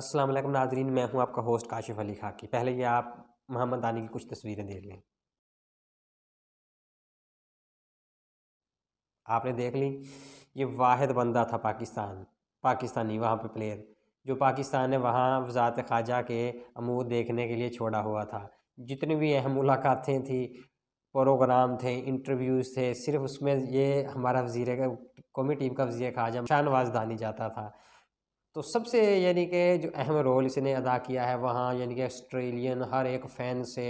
अस्सलाम वालेकुम नाजरीन मैं हूं आपका होस्ट काशिफ अली खाकी पहले ये आप मोहम्मद दानी की कुछ तस्वीरें देख लें आपने देख ली ये वाहिद बंदा था पाकिस्तान पाकिस्तानी वहाँ पे प्लेयर जो पाकिस्तान ने वहाँ वजात खाजा के अमूर देखने के लिए छोड़ा हुआ था जितनी भी अहम मुलाकातें थी प्रोग्राम थे इंटरव्यूज़ थे सिर्फ उसमें ये हमारा वजीर कौमी टीम का वजीर खाजा शाहनवाज दानी जाता था तो सबसे यानी कि जो अहम रोल इसने अदा किया है वहाँ यानी कि ऑस्ट्रेलियन हर एक फ़ैन से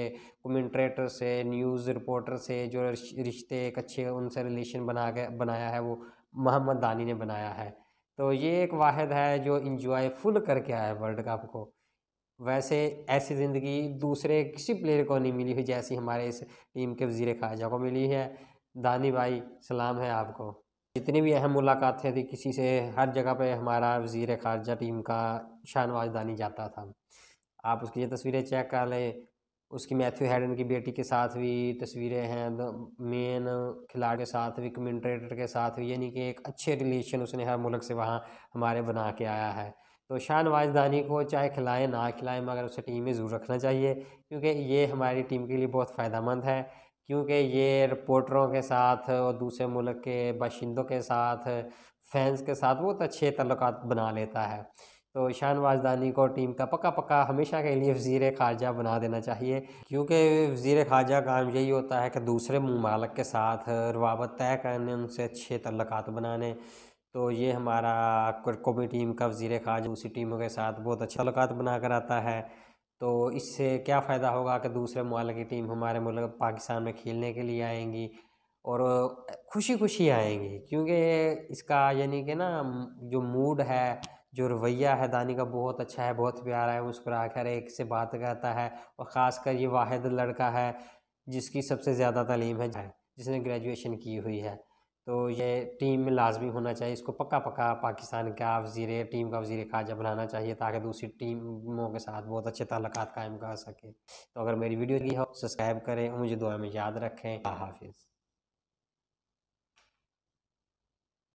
कमेंट्रेटर से न्यूज़ रिपोर्टर से जो रिश्ते एक अच्छे उनसे रिलेशन बना के बनाया है वो मोहम्मद दानी ने बनाया है तो ये एक वाहिद है जो इंजॉय फुल करके आया है वर्ल्ड कप को वैसे ऐसी ज़िंदगी दूसरे किसी प्लेयर को नहीं मिली हुई जैसी हमारे इस टीम के वजीर खाजा को मिली है दानी भाई सलाम है आपको जितनी भी अहम मुलाकातें थी किसी से हर जगह पे हमारा वज़ी ख़ारजा टीम का शाहनवाज दानी जाता था आप उसकी ये तस्वीरें चेक कर लें उसकी मैथ्यू हैडन की बेटी के साथ भी तस्वीरें हैं मेन खिलाड़ी के साथ भी कमेंट्रेटर के साथ भी यानी कि एक अच्छे रिलेशन उसने हर मुल्क से वहाँ हमारे बना के आया है तो शाहनवाज दानी को चाहे खिलाएं ना खिलाएं मगर उसे टीम में ज़रूर रखना चाहिए क्योंकि ये हमारी टीम के लिए बहुत फ़ायदा मंद है क्योंकि ये रिपोर्टरों के साथ और दूसरे मुल्क के बाशिंदों के साथ फैंस के साथ बहुत अच्छे तल्लक बना लेता है तो ईशान वाजदानी को टीम का पक्का पक्का हमेशा के लिए वजीर खारजा बना देना चाहिए क्योंकि वजीर खारजा काम यही होता है कि दूसरे ममालक के साथ रवाबत तय करने उनसे अच्छे तल्लक बनाने तो ये हमारा कौमी टीम का वजीर खारजा उसी टीमों के साथ बहुत अच्छे तल्लक बना कर आता है तो इससे क्या फ़ायदा होगा कि दूसरे ममालिक की टीम हमारे मुल्क पाकिस्तान में खेलने के लिए आएंगी और खुशी खुशी आएंगी क्योंकि इसका यानी कि ना जो मूड है जो रवैया है दानी का बहुत अच्छा है बहुत प्यारा है मुस्कुरा कर एक से बात करता है और ख़ास कर ये वाहिद लड़का है जिसकी सबसे ज़्यादा तालीम है जिसने ग्रेजुएशन की हुई है तो ये टीम में लाजमी होना चाहिए इसको पक्का पक्का पाकिस्तान का वजीर टीम का वजीर खारजा बनाना चाहिए ताकि दूसरी टीमों के साथ बहुत अच्छे तल्लक कायम कर सके तो अगर मेरी वीडियो की हो सब्सक्राइब करें मुझे दुआ में याद रखें हाफिज़